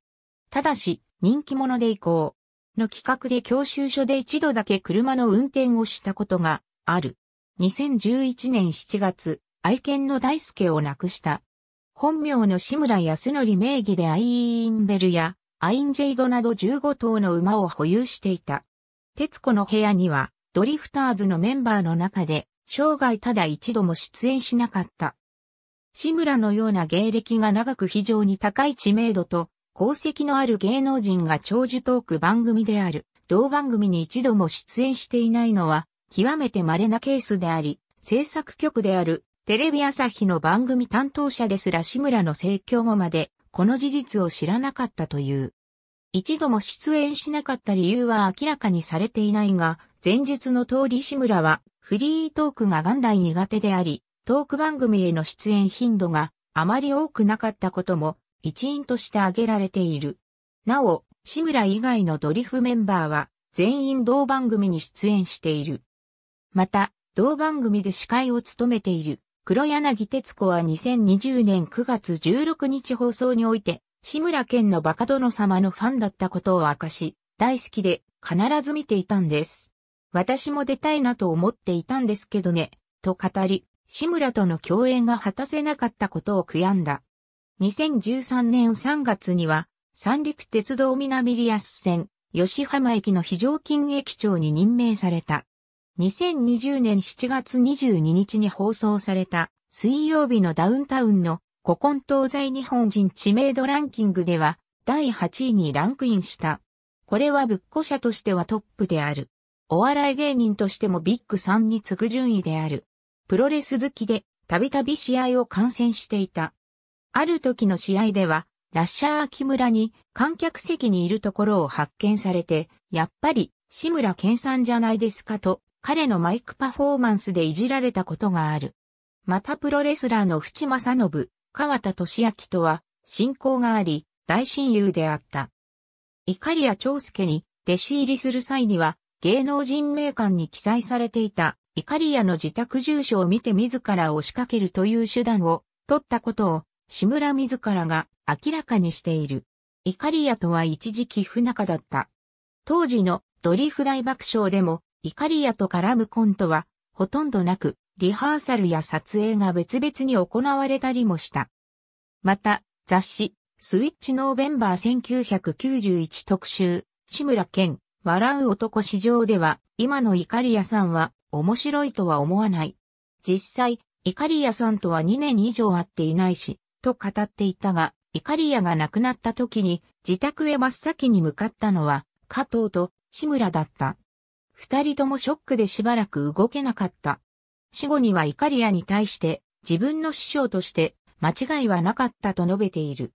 ただし、人気者で行こう。の企画で教習所で一度だけ車の運転をしたことがある。2011年7月、愛犬の大輔を亡くした本名の志村康則名義でアイーンベルやアインジェイドなど15頭の馬を保有していた。徹子の部屋にはドリフターズのメンバーの中で生涯ただ一度も出演しなかった。志村のような芸歴が長く非常に高い知名度と功績のある芸能人が長寿トーク番組である同番組に一度も出演していないのは極めて稀なケースであり、制作局であるテレビ朝日の番組担当者ですら志村の盛況後まで、この事実を知らなかったという。一度も出演しなかった理由は明らかにされていないが、前述の通り志村は、フリートークが元来苦手であり、トーク番組への出演頻度があまり多くなかったことも一因として挙げられている。なお、志村以外のドリフメンバーは全員同番組に出演している。また、同番組で司会を務めている黒柳徹子は2020年9月16日放送において、志村けんのバカ殿様のファンだったことを明かし、大好きで必ず見ていたんです。私も出たいなと思っていたんですけどね、と語り、志村との共演が果たせなかったことを悔やんだ。2013年3月には、三陸鉄道南リアス線、吉浜駅の非常勤駅長に任命された。2020年7月22日に放送された水曜日のダウンタウンの古今東西日本人知名度ランキングでは第8位にランクインした。これはぶっこ者としてはトップである。お笑い芸人としてもビッグ3に次ぐ順位である。プロレス好きでたびたび試合を観戦していた。ある時の試合ではラッシャー秋村に観客席にいるところを発見されて、やっぱり志村健さんじゃないですかと彼のマイクパフォーマンスでいじられたことがある。またプロレスラーの淵正信、川田俊明とは親交があり、大親友であった。イカリア長介に弟子入りする際には、芸能人名鑑に記載されていた、イカリアの自宅住所を見て自らを仕掛けるという手段を取ったことを、志村自らが明らかにしている。イカリアとは一時期不仲だった。当時のドリフ大爆笑でも、イカリアと絡むコントは、ほとんどなく、リハーサルや撮影が別々に行われたりもした。また、雑誌、スイッチノーベンバー1991特集、志村健、笑う男市場では、今のイカリアさんは、面白いとは思わない。実際、イカリアさんとは2年以上会っていないし、と語っていたが、イカリアが亡くなった時に、自宅へ真っ先に向かったのは、加藤と志村だった。二人ともショックでしばらく動けなかった。死後にはイカリアに対して自分の師匠として間違いはなかったと述べている。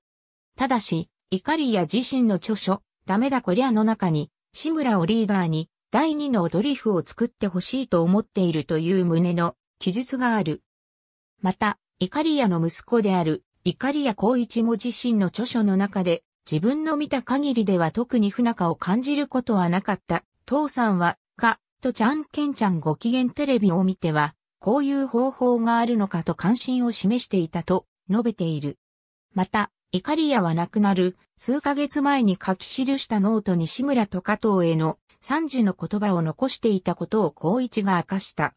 ただし、イカリア自身の著書、ダメだこりゃの中に、志村をリーダーに第二のドリフを作ってほしいと思っているという旨の記述がある。また、イカリアの息子であるイカリア光一も自身の著書の中で自分の見た限りでは特に不仲を感じることはなかった。父さんはか、とちゃんけんちゃんご機嫌テレビを見ては、こういう方法があるのかと関心を示していたと述べている。また、イカリアは亡くなる数ヶ月前に書き記したノートに志村と加藤への三次の言葉を残していたことを光一が明かした。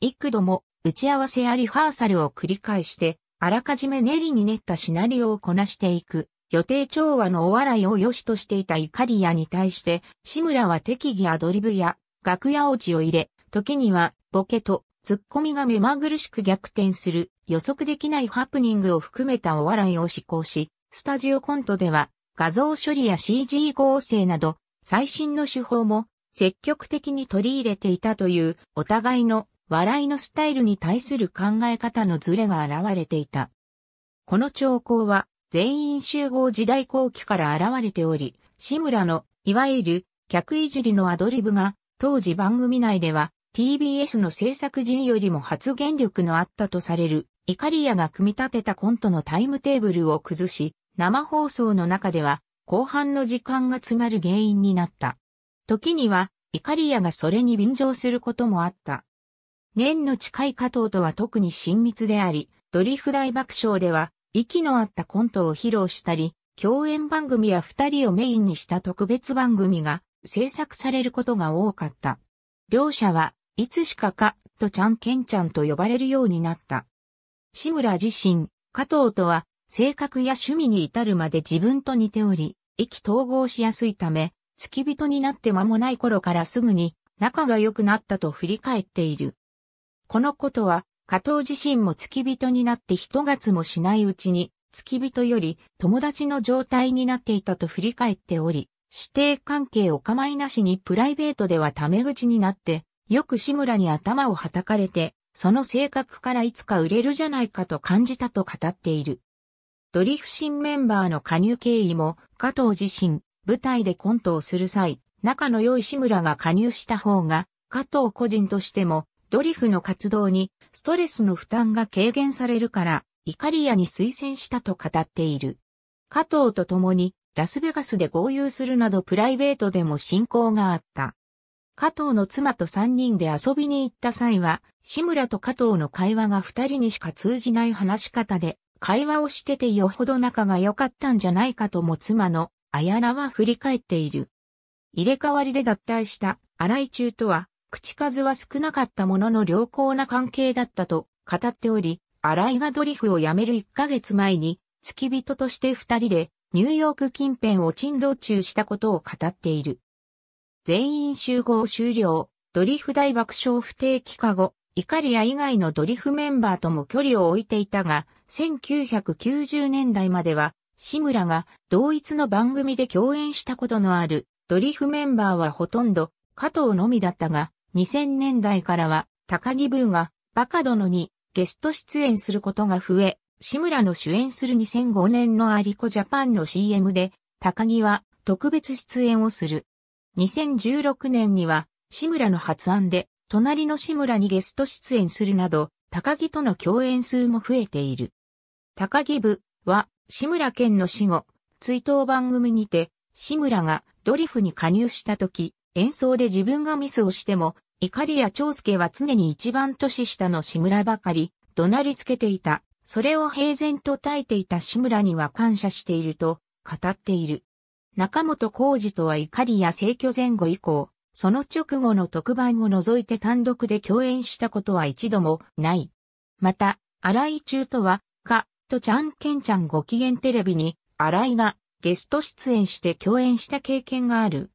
幾度も打ち合わせやリハーサルを繰り返して、あらかじめ練りに練ったシナリオをこなしていく予定調和のお笑いを良しとしていたイカリアに対して、志村は適宜アドリブや、楽屋落ちを入れ、時には、ボケと、ツッコミが目まぐるしく逆転する、予測できないハプニングを含めたお笑いを施行し、スタジオコントでは、画像処理や CG 合成など、最新の手法も、積極的に取り入れていたという、お互いの、笑いのスタイルに対する考え方のズレが現れていた。この兆候は、全員集合時代後期から現れており、志村の、いわゆる、客いじりのアドリブが、当時番組内では、TBS の制作陣よりも発言力のあったとされる、イカリアが組み立てたコントのタイムテーブルを崩し、生放送の中では、後半の時間が詰まる原因になった。時には、イカリアがそれに便乗することもあった。年の近い加藤とは特に親密であり、ドリフ大爆笑では、息の合ったコントを披露したり、共演番組や二人をメインにした特別番組が制作されることが多かった。両者はいつしかか、とちゃんけんちゃんと呼ばれるようになった。志村自身、加藤とは、性格や趣味に至るまで自分と似ており、意気統合しやすいため、付き人になって間もない頃からすぐに仲が良くなったと振り返っている。このことは、加藤自身も付き人になって一月もしないうちに、付き人より友達の状態になっていたと振り返っており、指定関係お構いなしにプライベートではタメ口になって、よく志村に頭を叩かれて、その性格からいつか売れるじゃないかと感じたと語っている。ドリフ新メンバーの加入経緯も、加藤自身、舞台でコントをする際、仲の良い志村が加入した方が、加藤個人としても、ドリフの活動にストレスの負担が軽減されるから、イカリアに推薦したと語っている。加藤と共にラスベガスで合流するなどプライベートでも親交があった。加藤の妻と3人で遊びに行った際は、志村と加藤の会話が2人にしか通じない話し方で、会話をしててよほど仲が良かったんじゃないかとも妻のあやらは振り返っている。入れ替わりで脱退した荒井中とは口数は少なかったものの良好な関係だったと語っており、新井がドリフを辞める1ヶ月前に、付き人として二人でニューヨーク近辺を沈道中したことを語っている。全員集合終了、ドリフ大爆笑不定期化後、イカリア以外のドリフメンバーとも距離を置いていたが、1990年代までは、志村が同一の番組で共演したことのあるドリフメンバーはほとんど加藤のみだったが、2000年代からは、高木ブーが、バカ殿にゲスト出演することが増え、志村の主演する2005年のアリコジャパンの CM で、高木は特別出演をする。2016年には、志村の発案で、隣の志村にゲスト出演するなど、高木との共演数も増えている。高木部は、志村県の死後、追悼番組にて、志村がドリフに加入した時、演奏で自分がミスをしても、怒りや長介は常に一番年下の志村ばかり、怒鳴りつけていた。それを平然と耐えていた志村には感謝していると語っている。中本浩二とは怒りや正居前後以降、その直後の特番を除いて単独で共演したことは一度もない。また、荒井中とは、か、とちゃんけんちゃんご機嫌テレビに、荒井がゲスト出演して共演した経験がある。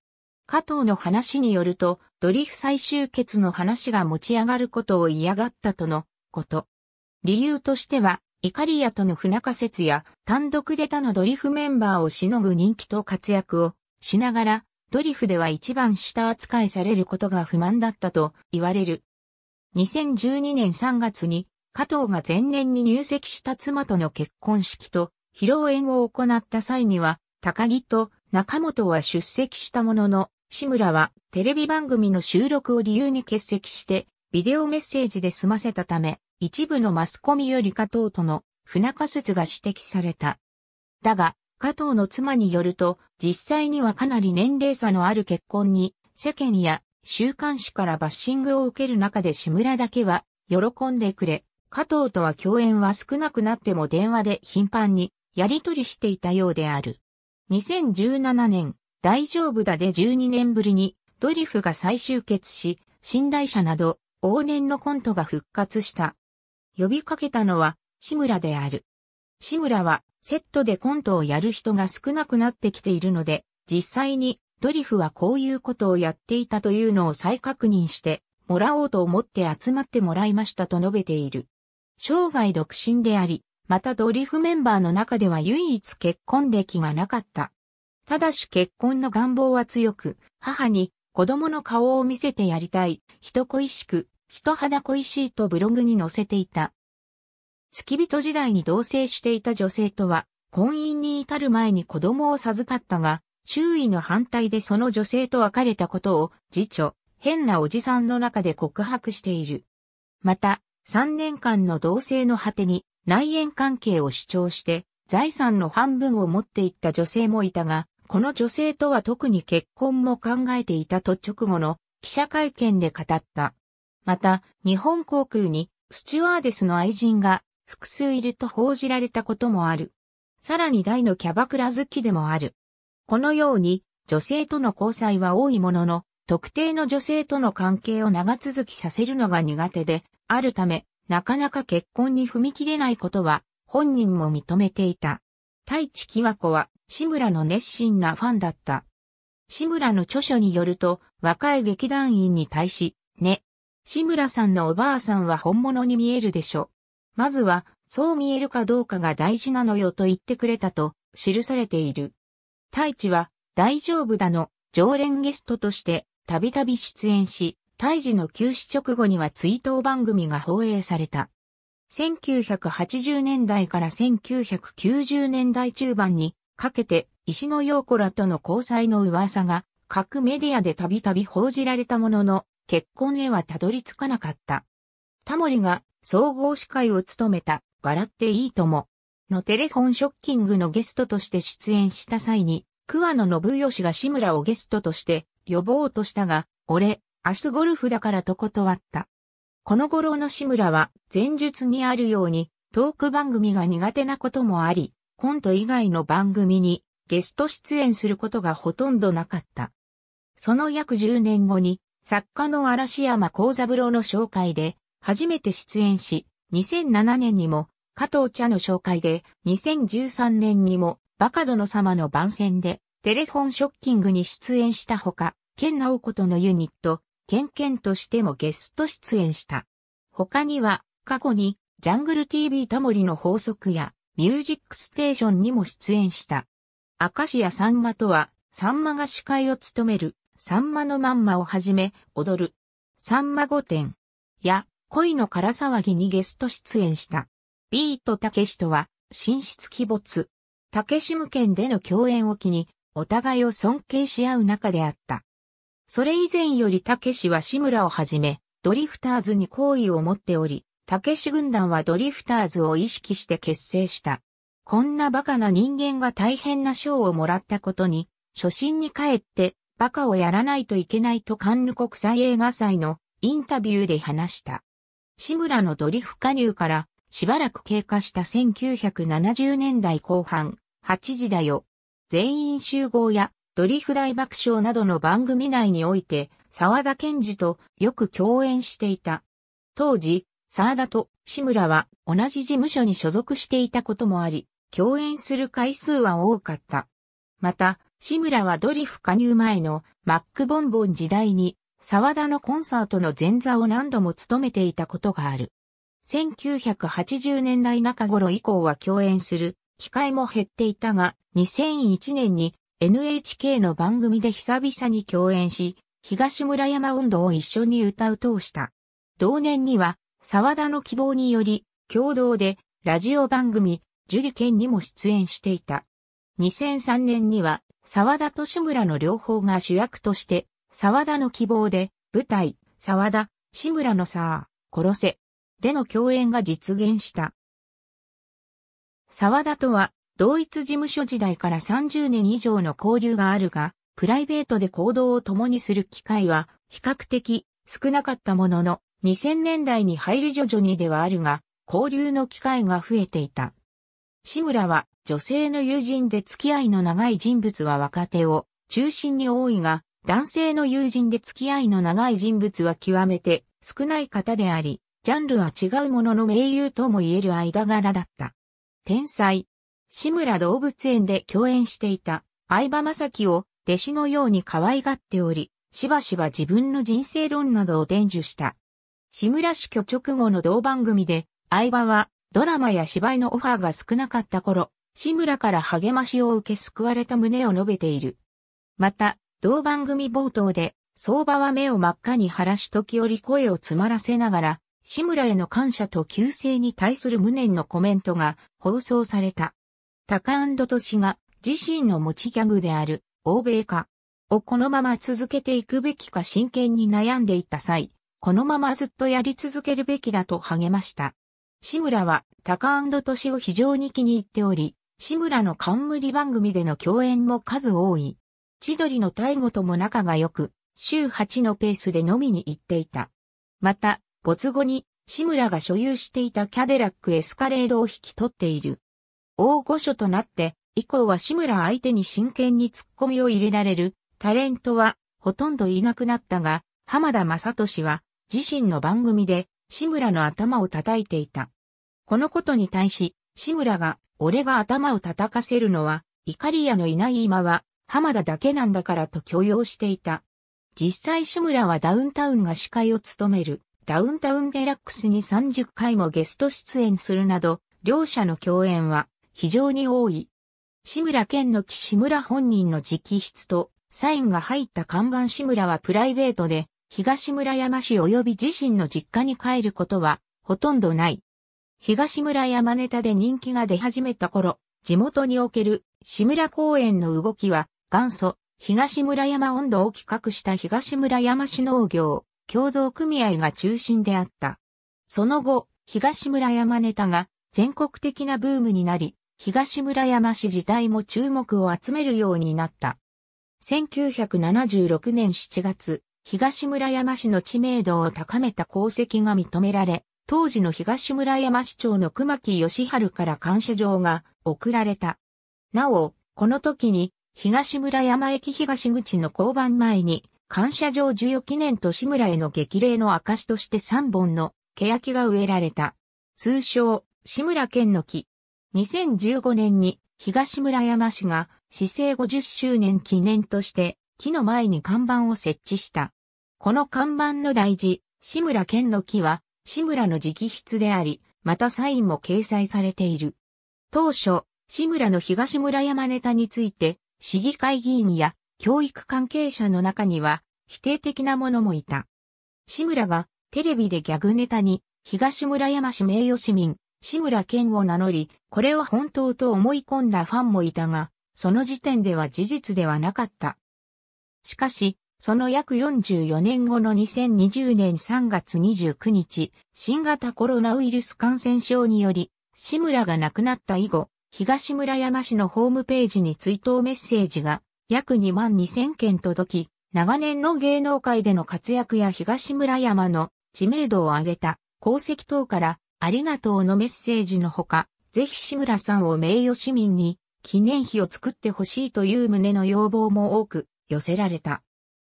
加藤の話によると、ドリフ最終決の話が持ち上がることを嫌がったとのこと。理由としては、イカリアとの不仲説や単独で他のドリフメンバーをしのぐ人気と活躍をしながら、ドリフでは一番下扱いされることが不満だったと言われる。2012年3月に加藤が前年に入籍した妻との結婚式と披露宴を行った際には、高木と中本は出席したものの、志村はテレビ番組の収録を理由に欠席して、ビデオメッセージで済ませたため、一部のマスコミより加藤との不仲説が指摘された。だが、加藤の妻によると、実際にはかなり年齢差のある結婚に、世間や週刊誌からバッシングを受ける中で志村だけは、喜んでくれ、加藤とは共演は少なくなっても電話で頻繁にやり取りしていたようである。2017年、大丈夫だで12年ぶりに、ドリフが再集結し、寝台車など、往年のコントが復活した。呼びかけたのは、志村である。志村は、セットでコントをやる人が少なくなってきているので、実際に、ドリフはこういうことをやっていたというのを再確認して、もらおうと思って集まってもらいましたと述べている。生涯独身であり、またドリフメンバーの中では唯一結婚歴がなかった。ただし結婚の願望は強く、母に子供の顔を見せてやりたい、人恋しく、人肌恋しいとブログに載せていた。付き人時代に同棲していた女性とは、婚姻に至る前に子供を授かったが、周囲の反対でその女性と別れたことを、次女、変なおじさんの中で告白している。また、3年間の同棲の果てに、内縁関係を主張して財産の半分を持っていった女性もいたが、この女性とは特に結婚も考えていたと直後の記者会見で語った。また、日本航空にスチュワーデスの愛人が複数いると報じられたこともある。さらに大のキャバクラ好きでもある。このように女性との交際は多いものの、特定の女性との関係を長続きさせるのが苦手であるため、なかなか結婚に踏み切れないことは本人も認めていた。太一喜和子は志村の熱心なファンだった。志村の著書によると若い劇団員に対し、ね、志村さんのおばあさんは本物に見えるでしょ。まずはそう見えるかどうかが大事なのよと言ってくれたと記されている。太一は大丈夫だの常連ゲストとしてたびたび出演し、胎児の休止直後には追悼番組が放映された。1980年代から1990年代中盤にかけて石野陽子らとの交際の噂が各メディアでたびたび報じられたものの結婚へはたどり着かなかった。タモリが総合司会を務めた笑っていいとものテレフォンショッキングのゲストとして出演した際に桑野信義が志村をゲストとして呼ぼうとしたが俺明日ゴルフだからと断った。この頃の志村は前述にあるようにトーク番組が苦手なこともあり、コント以外の番組にゲスト出演することがほとんどなかった。その約10年後に作家の嵐山幸三郎の紹介で初めて出演し、2007年にも加藤茶の紹介で2013年にもバカ殿様の番宣でテレフォンショッキングに出演したほか、ナ直子とのユニット、ケンケンとしてもゲスト出演した。他には、過去に、ジャングル TV タモリの法則や、ミュージックステーションにも出演した。明石家さんまとは、さんまが司会を務める、さんまのまんまをはじめ、踊る、さんま御殿や、恋の空騒ぎにゲスト出演した。ビートたけしとは、神出鬼没。たけし無権での共演を機に、お互いを尊敬し合う中であった。それ以前よりたけしは志村をはじめ、ドリフターズに好意を持っており、たけし軍団はドリフターズを意識して結成した。こんなバカな人間が大変な賞をもらったことに、初心に帰って、バカをやらないといけないとカンヌ国際映画祭のインタビューで話した。志村のドリフ加入からしばらく経過した1970年代後半、8時だよ。全員集合やドリフ大爆笑などの番組内において、沢田賢治とよく共演していた。当時、沢田と志村は同じ事務所に所属していたこともあり、共演する回数は多かった。また、志村はドリフ加入前のマックボンボン時代に、沢田のコンサートの前座を何度も務めていたことがある。1980年代中頃以降は共演する機会も減っていたが、2001年に NHK の番組で久々に共演し、東村山運動を一緒に歌うとした。同年には、沢田の希望により、共同で、ラジオ番組、樹里健にも出演していた。2003年には、沢田と志村の両方が主役として、沢田の希望で、舞台、沢田、志村のさあ、殺せ、での共演が実現した。沢田とは、同一事務所時代から30年以上の交流があるが、プライベートで行動を共にする機会は比較的少なかったものの、2000年代に入り徐々にではあるが、交流の機会が増えていた。志村は女性の友人で付き合いの長い人物は若手を中心に多いが、男性の友人で付き合いの長い人物は極めて少ない方であり、ジャンルは違うものの名優とも言える間柄だった。天才、志村動物園で共演していた相葉雅樹を弟子のように可愛がっており、しばしば自分の人生論などを伝授した。志村死去直後の同番組で、相葉はドラマや芝居のオファーが少なかった頃、志村から励ましを受け救われた旨を述べている。また、同番組冒頭で、相場は目を真っ赤に晴らし時折声を詰まらせながら、志村への感謝と救世に対する無念のコメントが放送された。タカトシが自身の持ちギャグである欧米化をこのまま続けていくべきか真剣に悩んでいた際、このままずっとやり続けるべきだと励ました。志村はタカトシを非常に気に入っており、志村の冠番組での共演も数多い。千鳥の大悟とも仲が良く、週8のペースで飲みに行っていた。また、没後に志村が所有していたキャデラックエスカレードを引き取っている。大御所となって、以降は志村相手に真剣に突っ込みを入れられるタレントはほとんどいなくなったが、浜田雅俊は自身の番組で志村の頭を叩いていた。このことに対し、志村が俺が頭を叩かせるのは、怒り屋のいない今は浜田だけなんだからと許容していた。実際志村はダウンタウンが司会を務めるダウンタウンデラックスに30回もゲスト出演するなど、両者の共演は非常に多い。志村県の岸村本人の直筆とサインが入った看板志村はプライベートで東村山市及び自身の実家に帰ることはほとんどない。東村山ネタで人気が出始めた頃、地元における志村公園の動きは元祖東村山温度を企画した東村山市農業共同組合が中心であった。その後、東村山ネタが全国的なブームになり、東村山市自体も注目を集めるようになった。1976年7月、東村山市の知名度を高めた功績が認められ、当時の東村山市長の熊木義春から感謝状が送られた。なお、この時に東村山駅東口の交番前に感謝状授与記念と志村への激励の証として3本の欅が植えられた。通称、志村県の木。2015年に東村山市が市政50周年記念として木の前に看板を設置した。この看板の大事、志村県の木は志村の直筆であり、またサインも掲載されている。当初、志村の東村山ネタについて、市議会議員や教育関係者の中には否定的なものもいた。志村がテレビでギャグネタに東村山市名誉市民志村健を名乗り、これは本当と思い込んだファンもいたが、その時点では事実ではなかった。しかし、その約44年後の2020年3月29日、新型コロナウイルス感染症により、志村が亡くなった以後、東村山市のホームページに追悼メッセージが約2万2000件届き、長年の芸能界での活躍や東村山の知名度を上げた功績等からありがとうのメッセージのほか、ぜひ志村さんを名誉市民に記念碑を作ってほしいという旨の要望も多く寄せられた。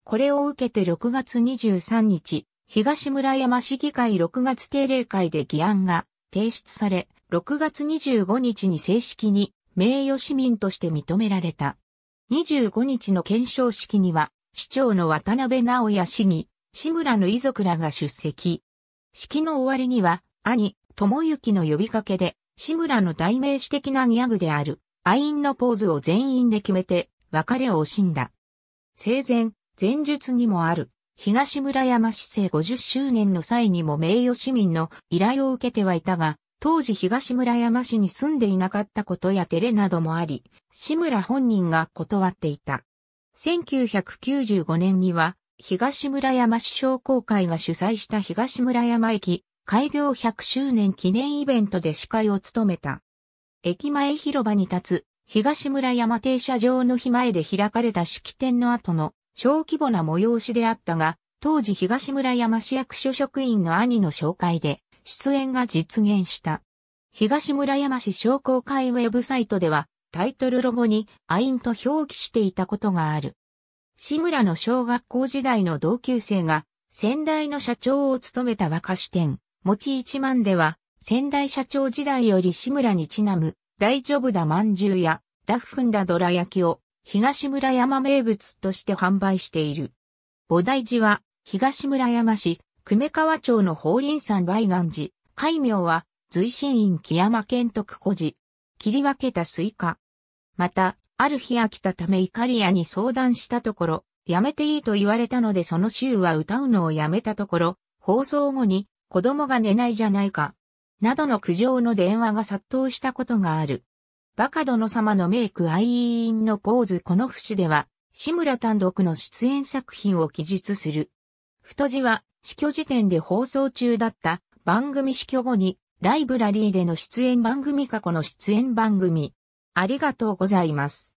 これを受けて6月23日、東村山市議会6月定例会で議案が提出され、6月25日に正式に名誉市民として認められた。25日の検証式には、市長の渡辺直也市議、志村の遺族らが出席。式の終わりには、兄、友之の呼びかけで、志村の代名詞的なギャグである、アインのポーズを全員で決めて、別れを惜しんだ。生前、前述にもある、東村山市政50周年の際にも名誉市民の依頼を受けてはいたが、当時東村山市に住んでいなかったことや照れなどもあり、志村本人が断っていた。1995年には、東村山市商工会が主催した東村山駅開業100周年記念イベントで司会を務めた。駅前広場に立つ東村山停車場の日前で開かれた式典の後の小規模な催しであったが、当時東村山市役所職員の兄の紹介で出演が実現した。東村山市商工会ウェブサイトではタイトルロゴにアインと表記していたことがある。志村の小学校時代の同級生が先代の社長を務めた和菓子店、餅一万では、先代社長時代より志村にちなむ、大丈夫だ饅頭や、ダフフンだどら焼きを、東村山名物として販売している。菩提寺は、東村山市、久米川町の法輪山梅岩寺、海名は、随神院木山県徳古寺、切り分けたスイカ。また、ある日飽きたためイカリアに相談したところ、やめていいと言われたのでその週は歌うのをやめたところ、放送後に子供が寝ないじゃないか。などの苦情の電話が殺到したことがある。バカ殿様のメイク愛飲のポーズこの節では、志村単独の出演作品を記述する。太字は、死去時点で放送中だった番組死去後に、ライブラリーでの出演番組過去の出演番組。ありがとうございます。